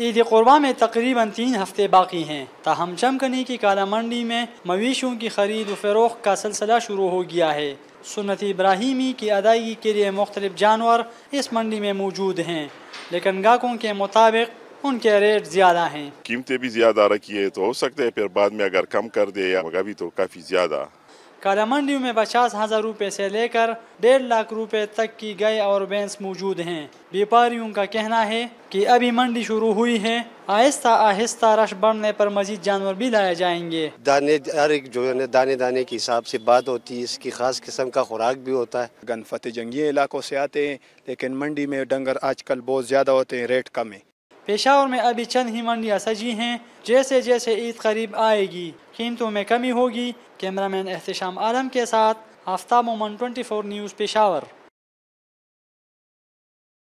ईद क़ुरबा में तकरीबन तीन हफ्ते बाकी हैं ताहम चमकनी की काला मंडी में मवेशियों की खरीद व फरोख का सिलसिला शुरू हो गया है सुनत इब्राहिमी की अदायगी के लिए मुख्तलिफ जानवर इस मंडी में मौजूद हैं लेकिन गाहकों के मुताबिक उनके रेट ज़्यादा हैं कीमतें भी ज़्यादा रखी है तो हो सकते हैं फिर बाद में अगर कम कर दे या अभी तो काफ़ी ज़्यादा काला मंडियों में पचास हज़ार रूपए ऐसी लेकर डेढ़ लाख रूपए तक की गाय और बैंस मौजूद हैं व्यापारियों का कहना है कि अभी मंडी शुरू हुई है आहिस्ता आहिस्ता रश बढ़ने पर मजीद जानवर भी लाए जाएंगे दाने हर एक जो है दाने दाने के हिसाब से बात होती है इसकी खास किस्म का खुराक भी होता है गनफते जंगी इलाकों से आते हैं लेकिन मंडी में डंगर आजकल बहुत ज़्यादा होते हैं रेट कम है पेशावर में अभी चंद ही मंडियाँ सजी हैं जैसे जैसे ईद करीब आएगी कीमतों में कमी होगी कैमरामैन एहतम आलम के साथ Aftab Momin twenty four news Peshawar